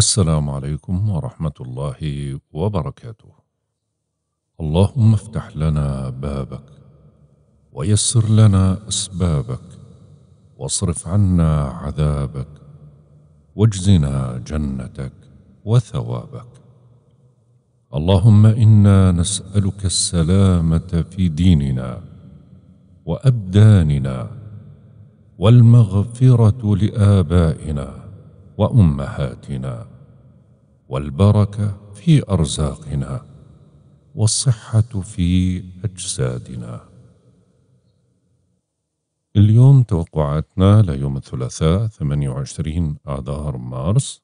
السلام عليكم ورحمة الله وبركاته. اللهم افتح لنا بابك، ويسر لنا أسبابك، واصرف عنا عذابك، واجزنا جنتك وثوابك. اللهم إنا نسألك السلامة في ديننا، وأبداننا، والمغفرة لآبائنا. وامهاتنا والبركه في ارزاقنا والصحه في اجسادنا اليوم توقعاتنا ليوم الثلاثاء 28 آذار مارس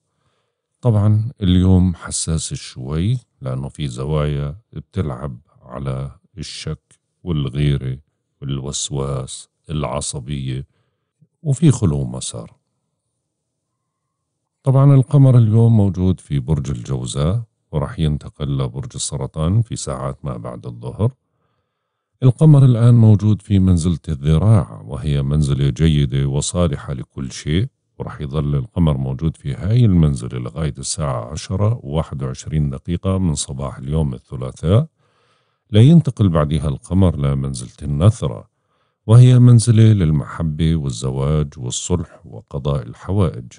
طبعا اليوم حساس شوي لأنه في زوايا بتلعب على الشك والغيرة والوسواس العصبية وفي خلو مسار طبعا القمر اليوم موجود في برج الجوزاء وراح ينتقل لبرج السرطان في ساعات ما بعد الظهر القمر الآن موجود في منزلة الذراع وهي منزلة جيدة وصالحة لكل شيء ورح يظل القمر موجود في هاي المنزلة لغاية الساعة عشرة وواحد وعشرين دقيقة من صباح اليوم الثلاثاء لا ينتقل بعدها القمر لمنزلة النثرة وهي منزلة للمحبة والزواج والصلح وقضاء الحوائج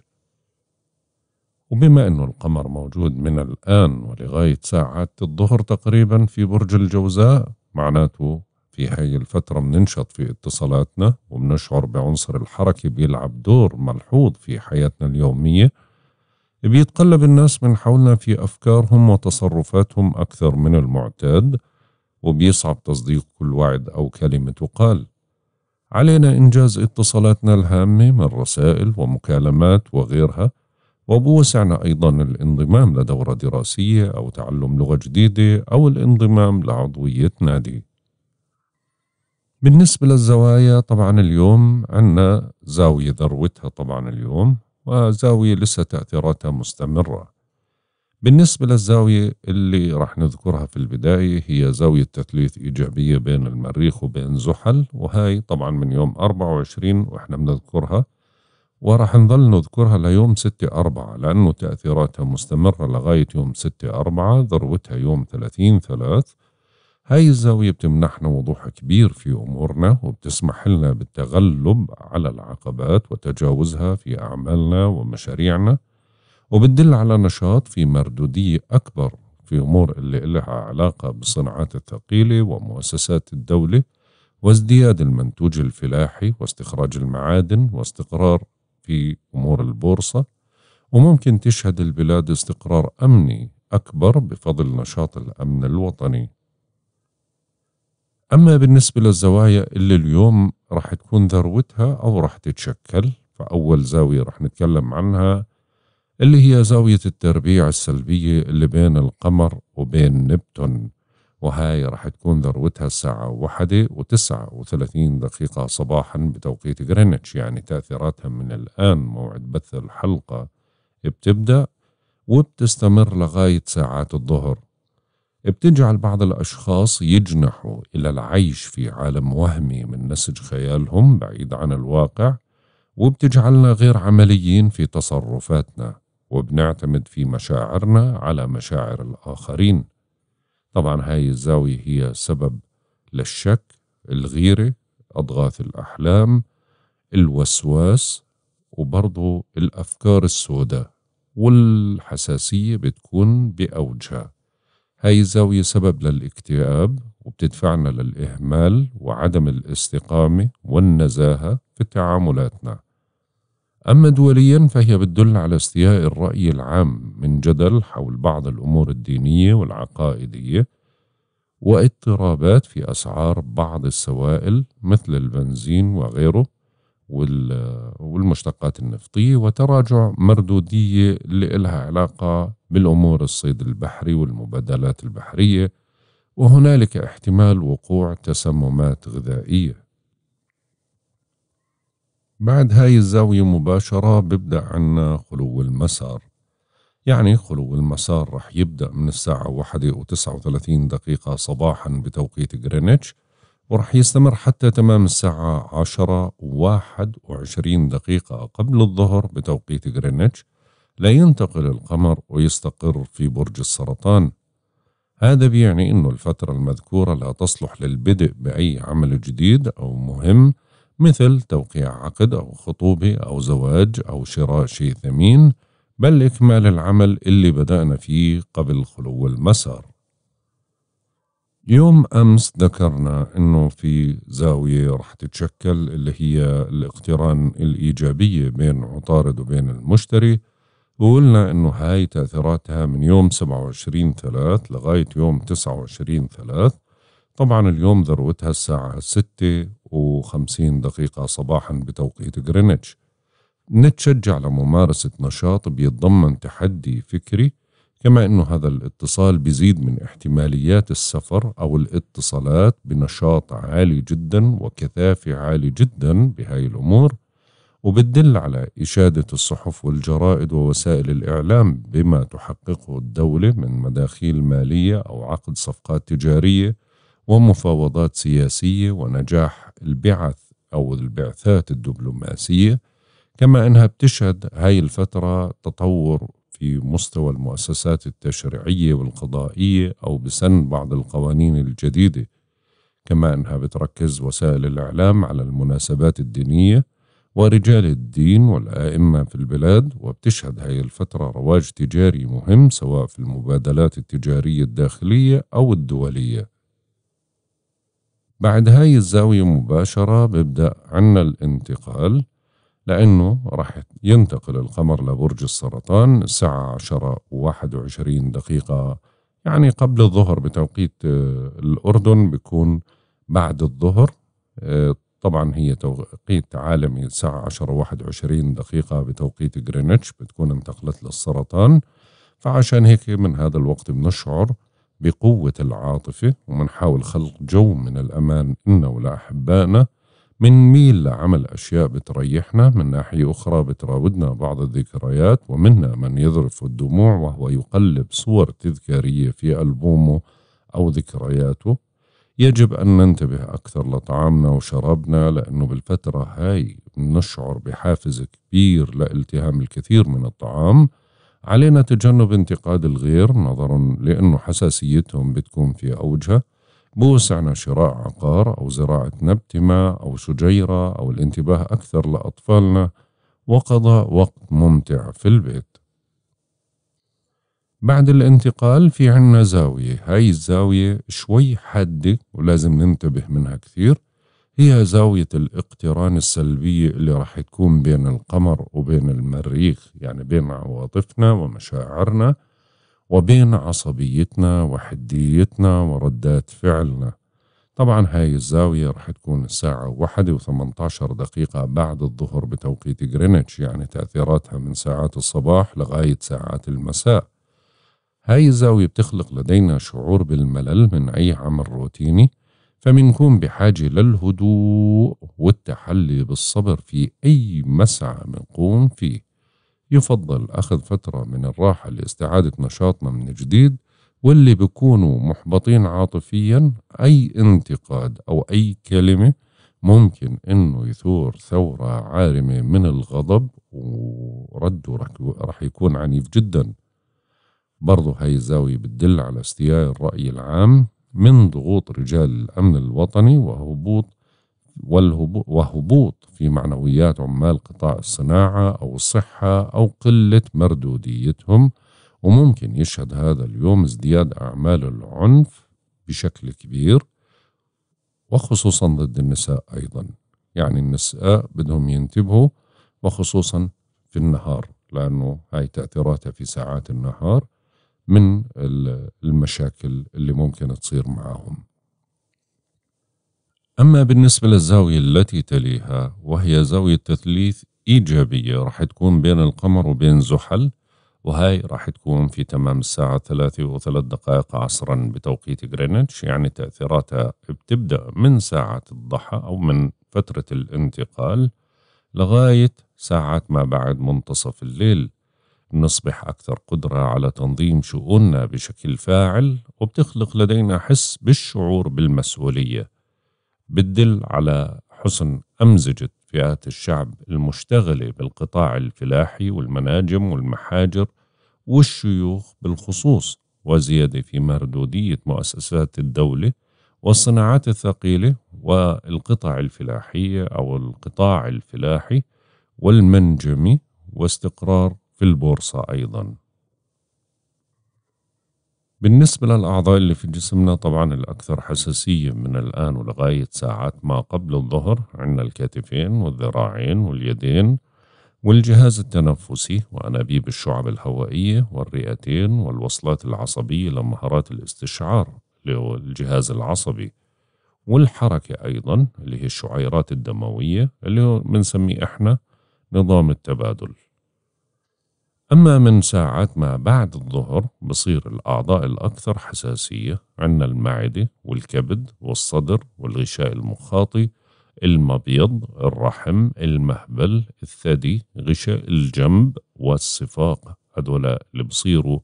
وبما أنه القمر موجود من الآن ولغاية ساعات الظهر تقريبا في برج الجوزاء معناته في هاي الفترة بننشط في اتصالاتنا وبنشعر بعنصر الحركة بيلعب دور ملحوظ في حياتنا اليومية بيتقلب الناس من حولنا في أفكارهم وتصرفاتهم أكثر من المعتاد وبيصعب تصديق كل وعد أو كلمة تقال علينا إنجاز اتصالاتنا الهامة من رسائل ومكالمات وغيرها وبوسعنا أيضا الانضمام لدورة دراسية أو تعلم لغة جديدة أو الانضمام لعضوية نادي بالنسبة للزوايا طبعا اليوم عنا زاوية ذروتها طبعا اليوم وزاوية لسه تأثيراتها مستمرة بالنسبة للزاوية اللي راح نذكرها في البداية هي زاوية تثليث إيجابية بين المريخ وبين زحل وهاي طبعا من يوم 24 وإحنا بنذكرها وراح نظل نذكرها ليوم 6 أربعة لأنه تأثيراتها مستمرة لغاية يوم 6 أربعة ذروتها يوم 30 ثلاث هاي الزاوية بتمنحنا وضوح كبير في أمورنا وبتسمح لنا بالتغلب على العقبات وتجاوزها في أعمالنا ومشاريعنا وبتدل على نشاط في مردودية أكبر في أمور اللي لها علاقة بالصناعات الثقيلة ومؤسسات الدولة وازدياد المنتوج الفلاحي واستخراج المعادن واستقرار في أمور البورصة وممكن تشهد البلاد استقرار أمني أكبر بفضل نشاط الأمن الوطني أما بالنسبة للزوايا اللي اليوم راح تكون ذروتها أو راح تتشكل فأول زاوية راح نتكلم عنها اللي هي زاوية التربيع السلبية اللي بين القمر وبين نبتون وهاي راح تكون ذروتها الساعة واحدة وتسعة وثلاثين دقيقة صباحا بتوقيت غرينتش يعني تأثيراتها من الآن موعد بث الحلقة بتبدأ وبتستمر لغاية ساعات الظهر بتجعل بعض الأشخاص يجنحوا إلى العيش في عالم وهمي من نسج خيالهم بعيد عن الواقع وبتجعلنا غير عمليين في تصرفاتنا وبنعتمد في مشاعرنا على مشاعر الآخرين طبعا هاي الزاوية هي سبب للشك الغيرة أضغاث الأحلام الوسواس وبرضو الأفكار السوداء والحساسية بتكون بأوجها هاي الزاوية سبب للاكتئاب وبتدفعنا للإهمال وعدم الاستقامة والنزاهة في تعاملاتنا أما دوليا فهي بتدل على استياء الرأي العام من جدل حول بعض الأمور الدينية والعقائدية واضطرابات في أسعار بعض السوائل مثل البنزين وغيره والمشتقات النفطية وتراجع مردودية اللي إلها علاقة بالأمور الصيد البحري والمبادلات البحرية وهنالك احتمال وقوع تسممات غذائية بعد هاي الزاوية مباشرة ببدأ عنا خلو المسار يعني خلو المسار رح يبدأ من الساعة واحدة وتسعة وثلاثين دقيقة صباحا بتوقيت غرينتش ورح يستمر حتى تمام الساعة عشرة واحد وعشرين دقيقة قبل الظهر بتوقيت غرينتش لا ينتقل القمر ويستقر في برج السرطان هذا بيعني أنه الفترة المذكورة لا تصلح للبدء بأي عمل جديد أو مهم مثل توقيع عقد أو خطوبة أو زواج أو شراء شيء ثمين بل إكمال العمل اللي بدأنا فيه قبل خلو المسار يوم أمس ذكرنا أنه في زاوية رح تتشكل اللي هي الاقتران الإيجابية بين عطارد وبين المشتري وقلنا أنه هاي تأثيراتها من يوم 27 ثلاث لغاية يوم 29 ثلاث طبعا اليوم ذروتها الساعة ستة وخمسين دقيقة صباحا بتوقيت غرينتش نتشجع لممارسة نشاط بيتضمن تحدي فكري كما أنه هذا الاتصال بيزيد من احتماليات السفر أو الاتصالات بنشاط عالي جدا وكثافة عالي جدا بهاي الأمور وبتدل على إشادة الصحف والجرائد ووسائل الإعلام بما تحققه الدولة من مداخيل مالية أو عقد صفقات تجارية ومفاوضات سياسية ونجاح البعث أو البعثات الدبلوماسية كما أنها بتشهد هاي الفترة تطور في مستوى المؤسسات التشريعية والقضائية أو بسن بعض القوانين الجديدة كما أنها بتركز وسائل الإعلام على المناسبات الدينية ورجال الدين والآئمة في البلاد وبتشهد هاي الفترة رواج تجاري مهم سواء في المبادلات التجارية الداخلية أو الدولية بعد هاي الزاوية مباشرة ببدأ عنا الانتقال لأنه راح ينتقل القمر لبرج السرطان الساعة عشرة وواحد وعشرين دقيقة يعني قبل الظهر بتوقيت آه، الأردن بيكون بعد الظهر آه، طبعا هي توقيت عالمي الساعة عشرة وواحد وعشرين دقيقة بتوقيت جرينتش بتكون انتقلت للسرطان فعشان هيك من هذا الوقت بنشعر بقوة العاطفة ومنحاول خلق جو من الأمان إلنا ولأحبائنا منميل لعمل أشياء بتريحنا من ناحية أخرى بتراودنا بعض الذكريات ومنا من يذرف الدموع وهو يقلب صور تذكارية في ألبومه أو ذكرياته يجب أن ننتبه أكثر لطعامنا وشرابنا لأنه بالفترة هاي نشعر بحافز كبير لالتهام الكثير من الطعام علينا تجنب انتقاد الغير نظرا لأنه حساسيتهم بتكون في أوجها بوسعنا شراء عقار أو زراعة نبتمة أو شجيرة أو الانتباه أكثر لأطفالنا وقضاء وقت ممتع في البيت بعد الانتقال في عنا زاوية هاي الزاوية شوي حادة ولازم ننتبه منها كثير هي زاوية الاقتران السلبي اللي راح تكون بين القمر وبين المريخ يعني بين عواطفنا ومشاعرنا وبين عصبيتنا وحديتنا وردات فعلنا طبعا هاي الزاوية راح تكون الساعة وثمنتاشر دقيقة بعد الظهر بتوقيت جرينتش يعني تأثيراتها من ساعات الصباح لغاية ساعات المساء هاي الزاوية بتخلق لدينا شعور بالملل من أي عمل روتيني فمنكم بحاجة للهدوء والتحلي بالصبر في أي مسعى منقوم فيه يفضل أخذ فترة من الراحة لاستعادة نشاطنا من جديد واللي بيكونوا محبطين عاطفيا أي انتقاد أو أي كلمة ممكن انه يثور ثورة عارمة من الغضب ورده رح يكون عنيف جدا برضو هاي الزاوية بتدل على استياء الرأي العام من ضغوط رجال الأمن الوطني وهبوط وهبوط في معنويات عمال قطاع الصناعة أو الصحة أو قلة مردوديتهم وممكن يشهد هذا اليوم ازدياد أعمال العنف بشكل كبير وخصوصا ضد النساء أيضا يعني النساء بدهم ينتبهوا وخصوصا في النهار لأنه هاي تأثيراتها في ساعات النهار من المشاكل اللي ممكن تصير معهم أما بالنسبة للزاوية التي تليها وهي زاوية تثليث إيجابية راح تكون بين القمر وبين زحل وهاي راح تكون في تمام الساعة ثلاثة وثلاث دقائق عصرا بتوقيت غرينتش يعني تأثيراتها بتبدأ من ساعة الضحى أو من فترة الانتقال لغاية ساعة ما بعد منتصف الليل نصبح أكثر قدرة على تنظيم شؤوننا بشكل فاعل وبتخلق لدينا حس بالشعور بالمسؤولية بتدل على حسن أمزجة فئات الشعب المشتغلة بالقطاع الفلاحي والمناجم والمحاجر والشيوخ بالخصوص وزيادة في مردودية مؤسسات الدولة والصناعات الثقيلة والقطع الفلاحية أو القطاع الفلاحي والمنجمي واستقرار في البورصة أيضا بالنسبة للأعضاء اللي في جسمنا طبعا الأكثر حساسية من الآن ولغاية ساعات ما قبل الظهر عندنا الكتفين والذراعين واليدين والجهاز التنفسي وأنابيب الشعب الهوائية والرئتين والوصلات العصبية لمهارات الاستشعار اللي هو الجهاز العصبي والحركة أيضا اللي هي الشعيرات الدموية اللي هو بنسميه إحنا نظام التبادل أما من ساعات ما بعد الظهر بصير الأعضاء الأكثر حساسية عندنا المعدة والكبد والصدر والغشاء المخاطي المبيض الرحم المهبل الثدي غشاء الجنب والصفاق هذول اللي بصيروا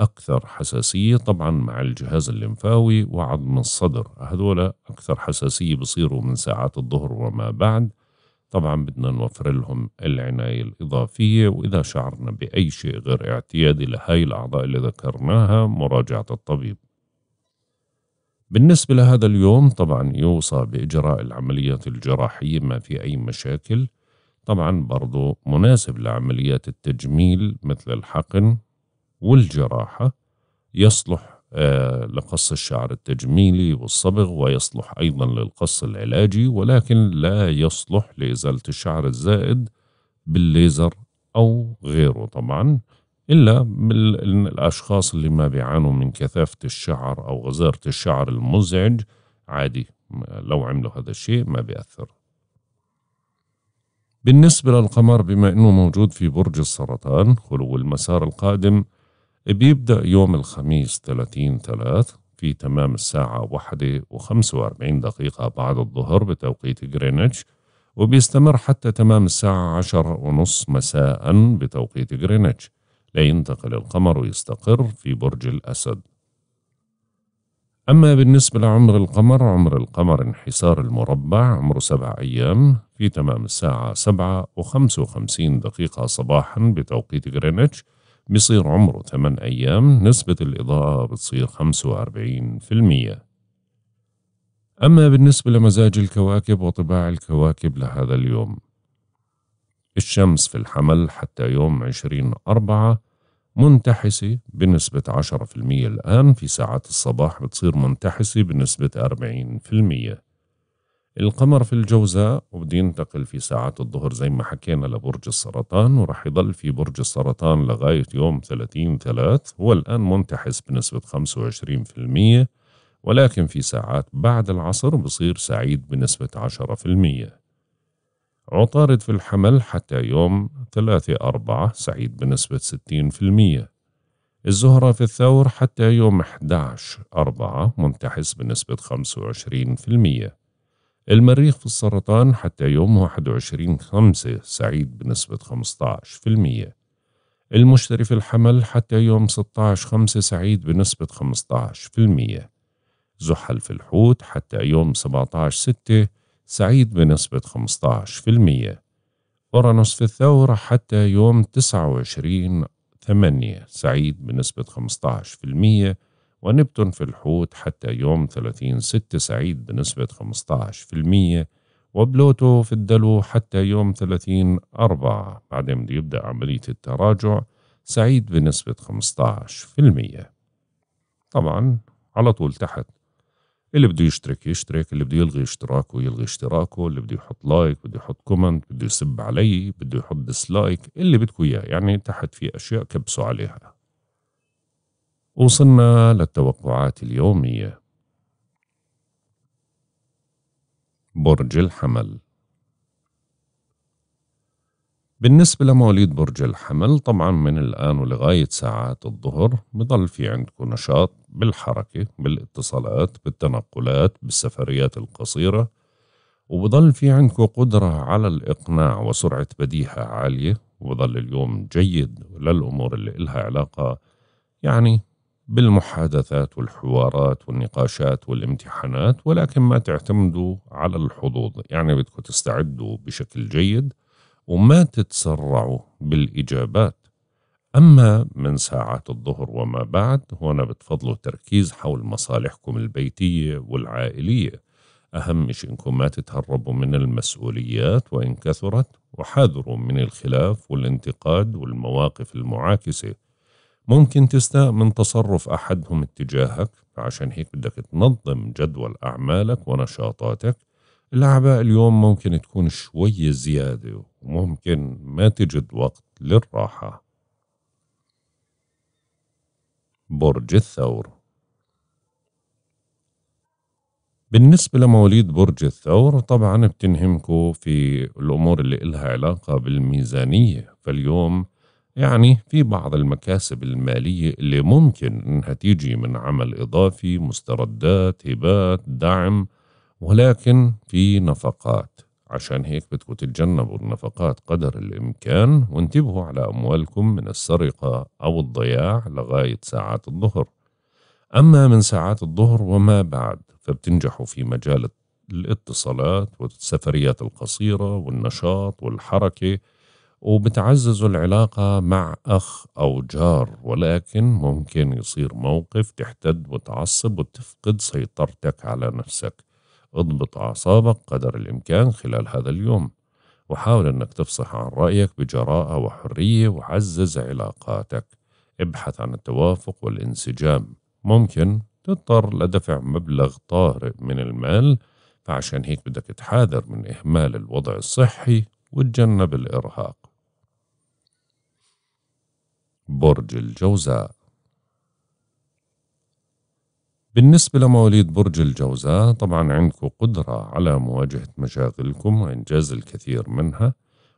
أكثر حساسية طبعا مع الجهاز الليمفاوي وعظم الصدر هذول أكثر حساسية بصيروا من ساعات الظهر وما بعد طبعا بدنا نوفر لهم العناية الإضافية وإذا شعرنا بأي شيء غير اعتيادي لهاي الأعضاء اللي ذكرناها مراجعة الطبيب بالنسبة لهذا اليوم طبعا يوصى بإجراء العمليات الجراحية ما في أي مشاكل طبعا برضو مناسب لعمليات التجميل مثل الحقن والجراحة يصلح آه، لقص الشعر التجميلي والصبغ ويصلح أيضا للقص العلاجي ولكن لا يصلح لإزالة الشعر الزائد بالليزر أو غيره طبعا إلا الأشخاص اللي ما بيعانوا من كثافة الشعر أو غزارة الشعر المزعج عادي لو عملوا هذا الشيء ما بيأثر بالنسبة للقمر بما أنه موجود في برج السرطان خلو المسار القادم بيبدأ يوم الخميس 30 3 في تمام الساعة واحدة وخمسة وأربعين دقيقة بعد الظهر بتوقيت غرينتش وبيستمر حتى تمام الساعة عشر ونص مساء بتوقيت غرينتش لينتقل القمر ويستقر في برج الأسد أما بالنسبة لعمر القمر عمر القمر انحسار المربع عمره سبع أيام في تمام الساعة سبعة وخمس وخمسين دقيقة صباحا بتوقيت غرينتش بيصير عمره 8 أيام نسبة الإضاءة بتصير 45% أما بالنسبة لمزاج الكواكب وطباع الكواكب لهذا اليوم الشمس في الحمل حتى يوم 20 أربعة منتحسة بنسبة 10% الآن في ساعات الصباح بتصير منتحسة بنسبة 40% القمر في الجوزاء وبده ينتقل في ساعات الظهر زي ما حكينا لبرج السرطان ورح يضل في برج السرطان لغاية يوم 30 ثلاث هو الآن منتحس بنسبة 25% ولكن في ساعات بعد العصر بصير سعيد بنسبة 10% عطارد في الحمل حتى يوم 3 4 سعيد بنسبة 60% الزهرة في الثور حتى يوم 11 4 منتحس بنسبة 25% المريخ في السرطان حتى يوم 21 خمسة سعيد بنسبة 15% المشتري في الحمل حتى يوم 16 خمسة سعيد بنسبة 15% زحل في الحوت حتى يوم 17 ستة سعيد بنسبة 15% أورانوس في الثورة حتى يوم 29 8 سعيد بنسبة 15% ونبتون في الحوت حتى يوم 30 6 سعيد بنسبة 15% وبلوتو في الدلو حتى يوم 30 4 بعدين بده يبدأ عملية التراجع سعيد بنسبة 15% طبعا على طول تحت اللي بده يشترك يشترك اللي بده يلغي اشتراكه يلغي اشتراكه اللي بده يحط لايك بده يحط كومنت بده يسب علي بده يحط ديسلايك اللي بدكم اياه يعني تحت في اشياء كبسوا عليها وصلنا للتوقعات اليومية برج الحمل بالنسبة لمواليد برج الحمل طبعا من الآن ولغاية ساعات الظهر بضل في عندكم نشاط بالحركة بالاتصالات بالتنقلات بالسفريات القصيرة وبضل في عندكم قدرة على الإقناع وسرعة بديهة عالية وبضل اليوم جيد للأمور اللي إلها علاقة يعني بالمحادثات والحوارات والنقاشات والامتحانات ولكن ما تعتمدوا على الحظوظ يعني بدكم تستعدوا بشكل جيد وما تتسرعوا بالإجابات أما من ساعات الظهر وما بعد هنا بتفضلوا التركيز حول مصالحكم البيتية والعائلية أهم شيء إنكم ما تتهربوا من المسؤوليات وإن كثرت وحاذروا من الخلاف والانتقاد والمواقف المعاكسة ممكن تستاء من تصرف أحدهم اتجاهك عشان هيك بدك تنظم جدول أعمالك ونشاطاتك الاعباء اليوم ممكن تكون شوي زيادة وممكن ما تجد وقت للراحة برج الثور بالنسبة لمواليد برج الثور طبعا بتنهمكوا في الأمور اللي إلها علاقة بالميزانية فاليوم يعني في بعض المكاسب المالية اللي ممكن إنها تيجي من عمل إضافي مستردات هبات دعم ولكن في نفقات عشان هيك بدكم تتجنبوا النفقات قدر الإمكان وانتبهوا على أموالكم من السرقة أو الضياع لغاية ساعات الظهر أما من ساعات الظهر وما بعد فبتنجحوا في مجال الاتصالات والسفريات القصيرة والنشاط والحركة وبتعزز العلاقة مع أخ أو جار ولكن ممكن يصير موقف تحتد وتعصب وتفقد سيطرتك على نفسك اضبط أعصابك قدر الإمكان خلال هذا اليوم وحاول أنك تفصح عن رأيك بجراءة وحرية وعزز علاقاتك ابحث عن التوافق والانسجام ممكن تضطر لدفع مبلغ طارئ من المال فعشان هيك بدك تحاذر من إهمال الوضع الصحي وتجنب الإرهاق برج الجوزاء بالنسبة لمواليد برج الجوزاء طبعا عندكم قدرة على مواجهة مشاغلكم وإنجاز الكثير منها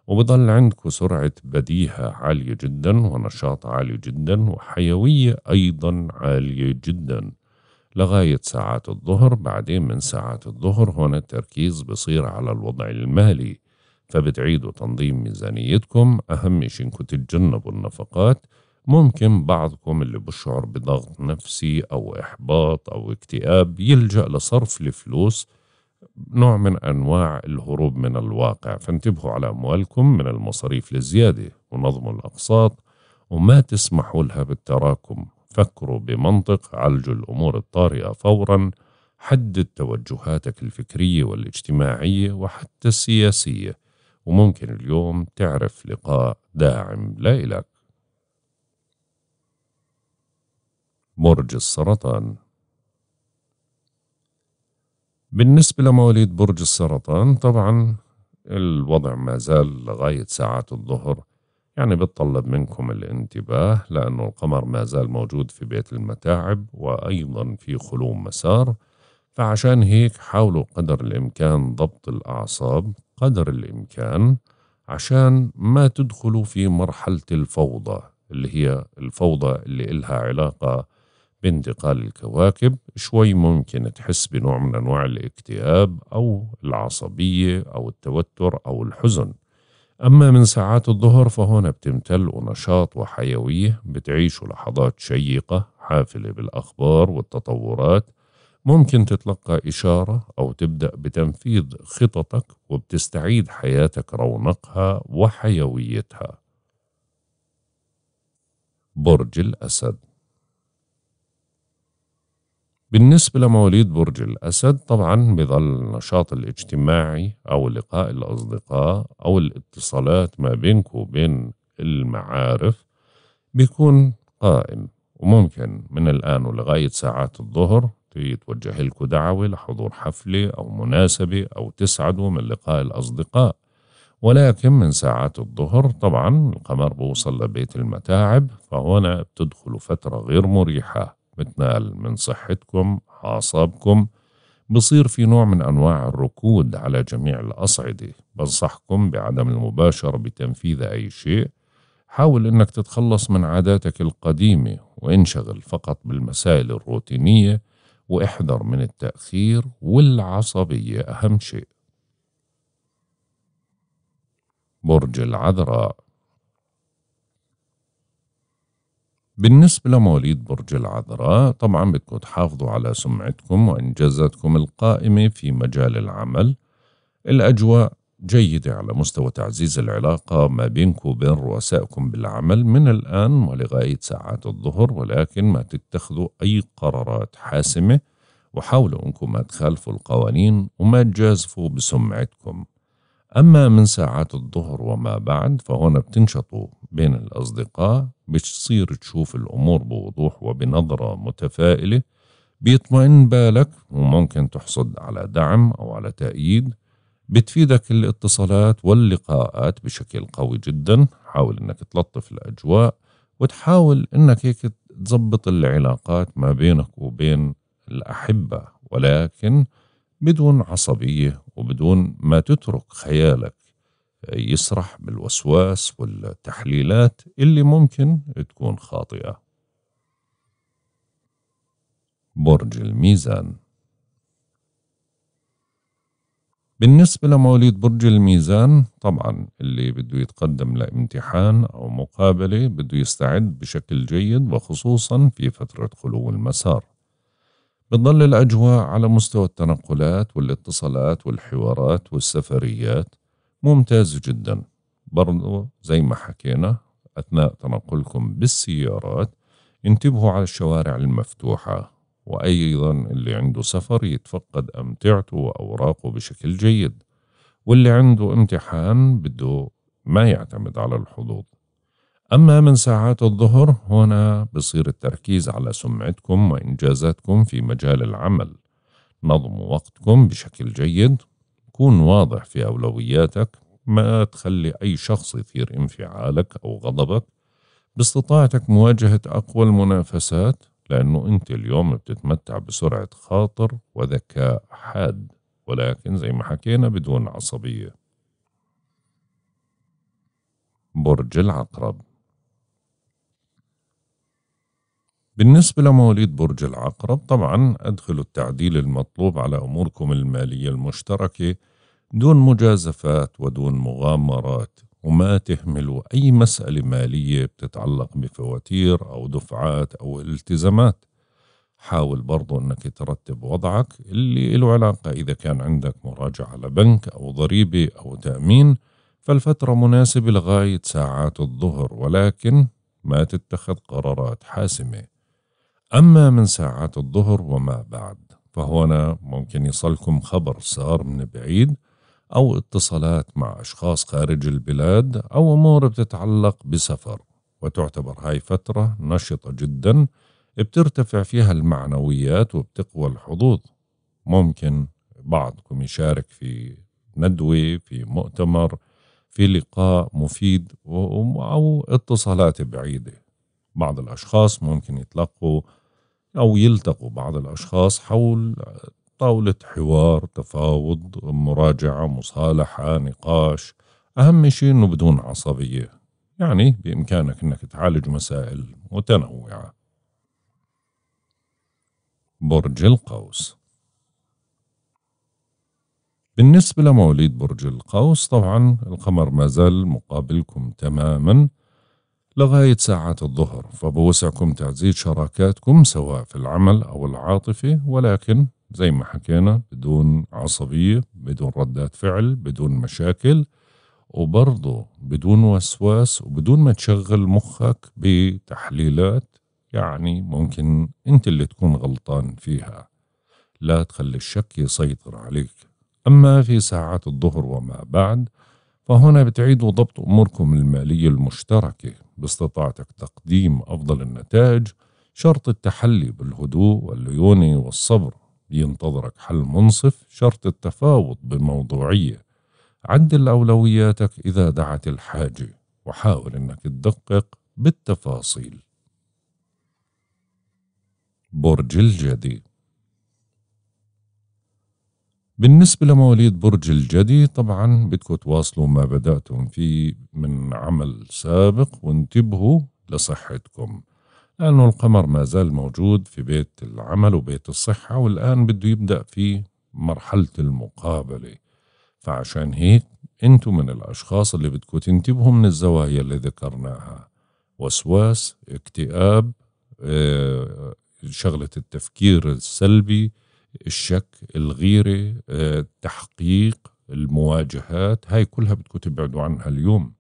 وبضل عندكم سرعة بديهة عالية جدا ونشاط عالي جدا وحيوية أيضا عالية جدا لغاية ساعات الظهر بعدين من ساعات الظهر هنا التركيز بصير على الوضع المالي فبتعيدوا تنظيم ميزانيتكم أهم شيء إنكم تتجنبوا النفقات ممكن بعضكم اللي بشعر بضغط نفسي أو إحباط أو اكتئاب يلجأ لصرف الفلوس نوع من أنواع الهروب من الواقع فانتبهوا على أموالكم من المصاريف للزيادة ونظموا الأقساط وما تسمحوا لها بالتراكم فكروا بمنطق عالجوا الأمور الطارئة فورا حدد توجهاتك الفكرية والاجتماعية وحتى السياسية وممكن اليوم تعرف لقاء داعم لا إلك برج السرطان بالنسبة لمواليد برج السرطان طبعا الوضع ما زال لغاية ساعات الظهر يعني بتطلب منكم الانتباه لأنه القمر ما زال موجود في بيت المتاعب وأيضا في خلو مسار فعشان هيك حاولوا قدر الإمكان ضبط الأعصاب قدر الإمكان عشان ما تدخلوا في مرحلة الفوضى اللي هي الفوضى اللي إلها علاقة بانتقال الكواكب شوي ممكن تحس بنوع من أنواع الاكتئاب أو العصبية أو التوتر أو الحزن أما من ساعات الظهر فهنا بتمتلئ نشاط وحيوية بتعيش لحظات شيقة حافلة بالأخبار والتطورات ممكن تتلقى إشارة أو تبدأ بتنفيذ خططك وبتستعيد حياتك رونقها وحيويتها برج الأسد بالنسبة لمواليد برج الأسد طبعا بظل النشاط الاجتماعي أو لقاء الأصدقاء أو الاتصالات ما بينك وبين المعارف بيكون قائم وممكن من الآن ولغاية ساعات الظهر يتوجه لكم دعوة لحضور حفلة أو مناسبة أو تسعدوا من لقاء الأصدقاء ولكن من ساعات الظهر طبعا القمر بوصل لبيت المتاعب فهنا بتدخل فترة غير مريحة بتنال من صحتكم أعصابكم بصير في نوع من أنواع الركود على جميع الأصعدة بنصحكم بعدم المباشرة بتنفيذ أي شيء حاول أنك تتخلص من عاداتك القديمة وانشغل فقط بالمسائل الروتينية واحذر من التأخير والعصبية أهم شيء برج العذراء بالنسبة لمواليد برج العذراء طبعا بدكم تحافظوا على سمعتكم وإنجازاتكم القائمة في مجال العمل الأجواء جيدة على مستوى تعزيز العلاقة ما بينكم وبين رؤسائكم بالعمل من الآن ولغاية ساعات الظهر ولكن ما تتخذوا أي قرارات حاسمة وحاولوا أنكم ما تخالفوا القوانين وما تجازفوا بسمعتكم أما من ساعات الظهر وما بعد فهنا بتنشطوا بين الأصدقاء بتصير تشوف الأمور بوضوح وبنظرة متفائلة بيطمئن بالك وممكن تحصد على دعم أو على تأييد بتفيدك الاتصالات واللقاءات بشكل قوي جدا حاول انك تلطف الاجواء وتحاول انك هيك تظبط العلاقات ما بينك وبين الاحبه ولكن بدون عصبيه وبدون ما تترك خيالك يسرح بالوسواس والتحليلات اللي ممكن تكون خاطئة برج الميزان بالنسبة لمواليد برج الميزان طبعا اللي بده يتقدم لامتحان أو مقابلة بده يستعد بشكل جيد وخصوصا في فترة خلو المسار بتضل الأجواء على مستوى التنقلات والاتصالات والحوارات والسفريات ممتاز جدا برضو زي ما حكينا أثناء تنقلكم بالسيارات انتبهوا على الشوارع المفتوحة وأيضا اللي عنده سفر يتفقد أمتعته وأوراقه بشكل جيد واللي عنده امتحان بده ما يعتمد على الحظوظ أما من ساعات الظهر هنا بصير التركيز على سمعتكم وإنجازاتكم في مجال العمل نظموا وقتكم بشكل جيد كن واضح في أولوياتك ما تخلي أي شخص يثير انفعالك أو غضبك باستطاعتك مواجهة أقوى المنافسات لأنه أنت اليوم بتتمتع بسرعة خاطر وذكاء حاد ولكن زي ما حكينا بدون عصبية برج العقرب بالنسبة لمواليد برج العقرب طبعا أدخلوا التعديل المطلوب على أموركم المالية المشتركة دون مجازفات ودون مغامرات وما تهملوا أي مسألة مالية بتتعلق بفواتير أو دفعات أو التزامات حاول برضو أنك ترتب وضعك اللي له علاقة إذا كان عندك مراجعة لبنك أو ضريبة أو تأمين فالفترة مناسبة لغاية ساعات الظهر ولكن ما تتخذ قرارات حاسمة أما من ساعات الظهر وما بعد فهنا ممكن يصلكم خبر صار من بعيد أو اتصالات مع أشخاص خارج البلاد أو أمور بتتعلق بسفر وتعتبر هاي فترة نشطة جدا بترتفع فيها المعنويات وبتقوى الحظوظ ممكن بعضكم يشارك في ندوة في مؤتمر في لقاء مفيد أو اتصالات بعيدة بعض الأشخاص ممكن يتلقوا أو يلتقوا بعض الأشخاص حول طاولة حوار تفاوض مراجعة مصالحة نقاش أهم شيء أنه بدون عصبية يعني بإمكانك أنك تعالج مسائل متنوعة برج القوس بالنسبة لمواليد برج القوس طبعا القمر ما زال مقابلكم تماما لغاية ساعة الظهر فبوسعكم تعزيز شراكاتكم سواء في العمل أو العاطفة ولكن زي ما حكينا بدون عصبية بدون ردات فعل بدون مشاكل وبرضه بدون وسواس وبدون ما تشغل مخك بتحليلات يعني ممكن انت اللي تكون غلطان فيها لا تخلي الشك يسيطر عليك أما في ساعات الظهر وما بعد فهنا بتعيدوا ضبط أموركم المالية المشتركة باستطاعتك تقديم أفضل النتائج شرط التحلي بالهدوء والليونة والصبر بينتظرك حل منصف شرط التفاوض بموضوعية عدل أولوياتك إذا دعت الحاجة وحاول إنك تدقق بالتفاصيل برج الجدي بالنسبة لمواليد برج الجدي طبعا بدكم تواصلوا ما بدأتم فيه من عمل سابق وانتبهوا لصحتكم لأنه القمر ما زال موجود في بيت العمل وبيت الصحة والآن بده يبدأ في مرحلة المقابلة فعشان هيك أنتم من الأشخاص اللي بدكم تنتبهوا من الزوايا اللي ذكرناها وسواس اكتئاب آه، شغلة التفكير السلبي الشك الغيرة التحقيق آه، المواجهات هاي كلها بدكم تبعدوا عنها اليوم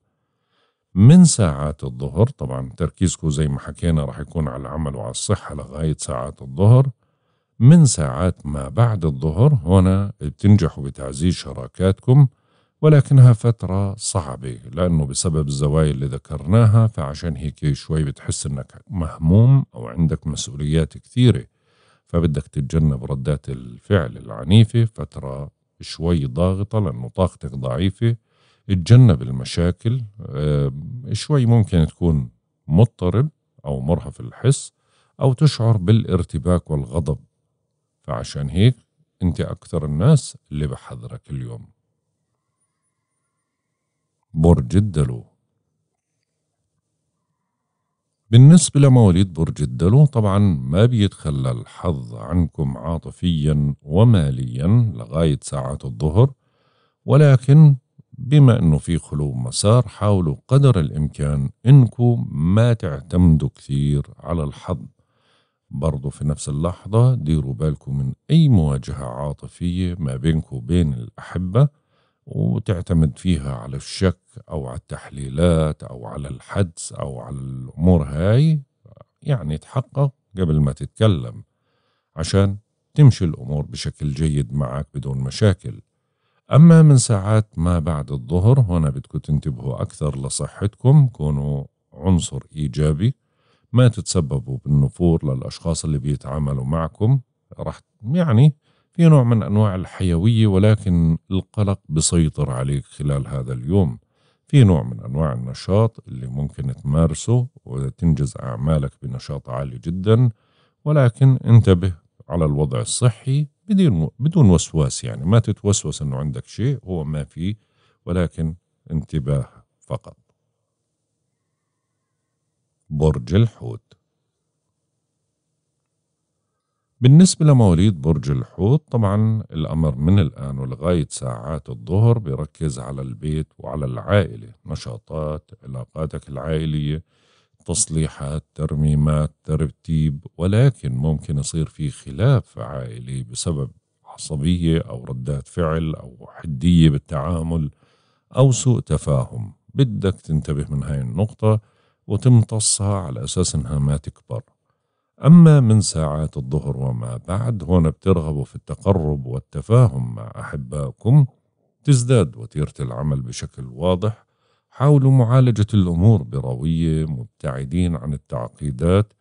من ساعات الظهر طبعا تركيزكم زي ما حكينا راح يكون على العمل وعلى الصحة لغاية ساعات الظهر من ساعات ما بعد الظهر هنا بتنجحوا بتعزيز شراكاتكم ولكنها فترة صعبة لأنه بسبب الزوايا اللي ذكرناها فعشان هيك شوي بتحس أنك مهموم أو عندك مسؤوليات كثيرة فبدك تتجنب ردات الفعل العنيفة فترة شوي ضاغطة لأنه طاقتك ضعيفة اتجنب المشاكل آه، شوي ممكن تكون مضطرب أو مرهف الحس أو تشعر بالارتباك والغضب فعشان هيك أنت أكثر الناس اللي بحذرك اليوم برج الدلو بالنسبة لمواليد برج الدلو طبعا ما بيتخلى الحظ عنكم عاطفيا وماليا لغاية ساعات الظهر ولكن بما انه في خلو مسار حاولوا قدر الامكان انكم ما تعتمدوا كثير على الحظ برضو في نفس اللحظة ديروا بالكم من أي مواجهة عاطفية ما بينكم وبين الأحبة وتعتمد فيها على الشك أو على التحليلات أو على الحدس أو على الأمور هاي يعني تحقق قبل ما تتكلم عشان تمشي الأمور بشكل جيد معك بدون مشاكل أما من ساعات ما بعد الظهر هنا بدكم تنتبهوا أكثر لصحتكم كونوا عنصر إيجابي ما تتسببوا بالنفور للأشخاص اللي بيتعاملوا معكم رح يعني في نوع من أنواع الحيوية ولكن القلق بيسيطر عليك خلال هذا اليوم في نوع من أنواع النشاط اللي ممكن تمارسه وتنجز أعمالك بنشاط عالي جدا ولكن انتبه على الوضع الصحي بدون بدون وسواس يعني ما تتوسوس انه عندك شيء هو ما في ولكن انتباه فقط برج الحوت بالنسبة لمواليد برج الحوت طبعا الأمر من الآن ولغاية ساعات الظهر بيركز على البيت وعلى العائلة نشاطات علاقاتك العائلية تصليحات ترميمات ترتيب ولكن ممكن يصير في خلاف عائلي بسبب عصبية أو ردات فعل أو حدية بالتعامل أو سوء تفاهم بدك تنتبه من هاي النقطة وتمتصها على أساس أنها ما تكبر أما من ساعات الظهر وما بعد هون بترغبوا في التقرب والتفاهم مع أحبائكم تزداد وتيرة العمل بشكل واضح حاولوا معالجة الأمور بروية مبتعدين عن التعقيدات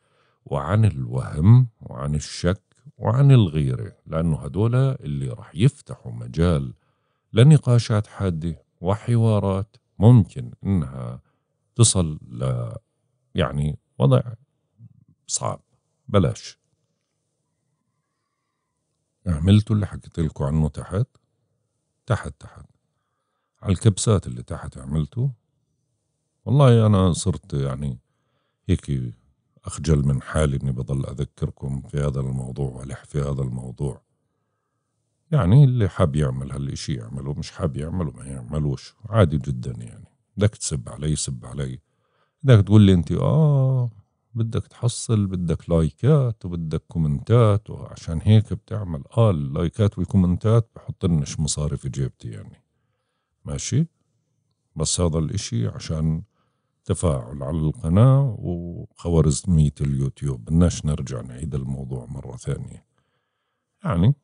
وعن الوهم وعن الشك وعن الغيرة لأنه هدول اللي رح يفتحوا مجال لنقاشات حادة وحوارات ممكن إنها تصل ل يعني وضع صعب بلاش عملتوا اللي حكيت لكم عنه تحت تحت تحت على الكبسات اللي تحت عملته والله أنا صرت يعني هيك أخجل من حالي إني بضل أذكركم في هذا الموضوع والح في هذا الموضوع يعني اللي حاب يعمل هالإشي يعمله مش حاب يعمله ما يعملوش عادي جدا يعني بدك تسب علي سب علي بدك تقول لي أنت آه بدك تحصل بدك لايكات وبدك كومنتات وعشان هيك بتعمل آه اللايكات والكومنتات بحط لنش مصاري في جيبتي يعني ماشي بس هذا الإشي عشان تفاعل على القناة وخوارزمية اليوتيوب بدناش نرجع نعيد الموضوع مرة ثانية يعني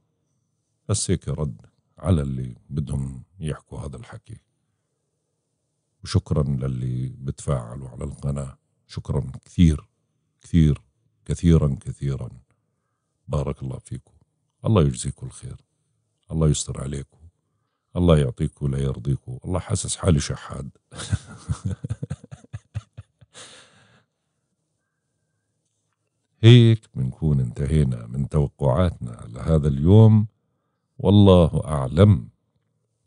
بس هيك رد على اللي بدهم يحكوا هذا الحكي وشكرا للي بتفاعلوا على القناة شكرا كثير كثير كثيرا كثيرا بارك الله فيكم الله يجزيكم الخير الله يستر عليكم الله يعطيك ولا يرضيك والله حاسس حالي شحاد هيك بنكون انتهينا من توقعاتنا لهذا اليوم والله أعلم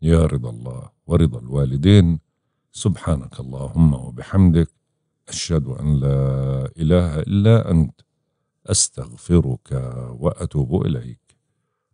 يا رضا الله ورضا الوالدين سبحانك اللهم وبحمدك أشهد أن لا إله إلا أنت أستغفرك وأتوب إليك